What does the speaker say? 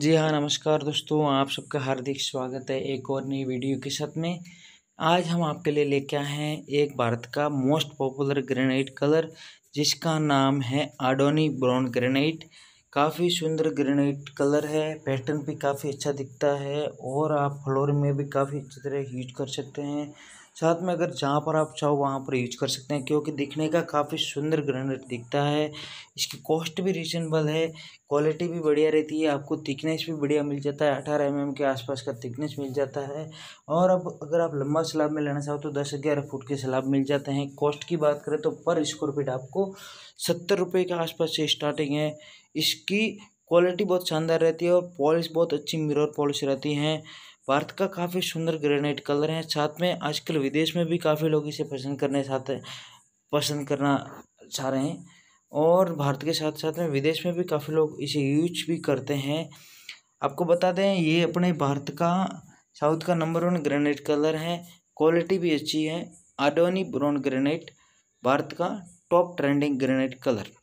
जी हाँ नमस्कार दोस्तों आप सबका हार्दिक स्वागत है एक और नई वीडियो के साथ में आज हम आपके लिए लेके आए हैं एक भारत का मोस्ट पॉपुलर ग्रेनाइट कलर जिसका नाम है आडोनी ब्राउन ग्रेनाइट काफ़ी सुंदर ग्रेनाइट कलर है पैटर्न भी काफ़ी अच्छा दिखता है और आप फ्लोर में भी काफ़ी अच्छी तरह यूज कर सकते हैं साथ में अगर जहाँ पर आप चाहो वहाँ पर यूज कर सकते हैं क्योंकि दिखने का काफ़ी सुंदर ग्रेनेट दिखता है इसकी कॉस्ट भी रिजनेबल है क्वालिटी भी बढ़िया रहती है आपको थिकनेस भी बढ़िया मिल जाता है अठारह एम mm के आसपास का थिकनेस मिल जाता है और अब अगर आप लंबा सलाब में लेना चाहो तो दस ग्यारह फुट के सलाब मिल जाते हैं कॉस्ट की बात करें तो पर स्क्वायर फीट आपको सत्तर रुपये के आसपास से स्टार्टिंग है इसकी क्वालिटी बहुत शानदार रहती है और पॉलिश बहुत अच्छी मिरर पॉलिश रहती है भारत का काफ़ी सुंदर ग्रेनाइट कलर है साथ में आजकल विदेश में भी काफ़ी लोग इसे पसंद करने साथ पसंद करना चाह रहे हैं और भारत के साथ साथ में विदेश में भी काफ़ी लोग इसे यूज भी करते हैं आपको बता दें ये अपने भारत का साउथ का नंबर वन ग्रेनाइट कलर है क्वालिटी भी अच्छी है आडोनी ब्राउन ग्रेनाइट भारत का टॉप ट्रेंडिंग ग्रेनाइट कलर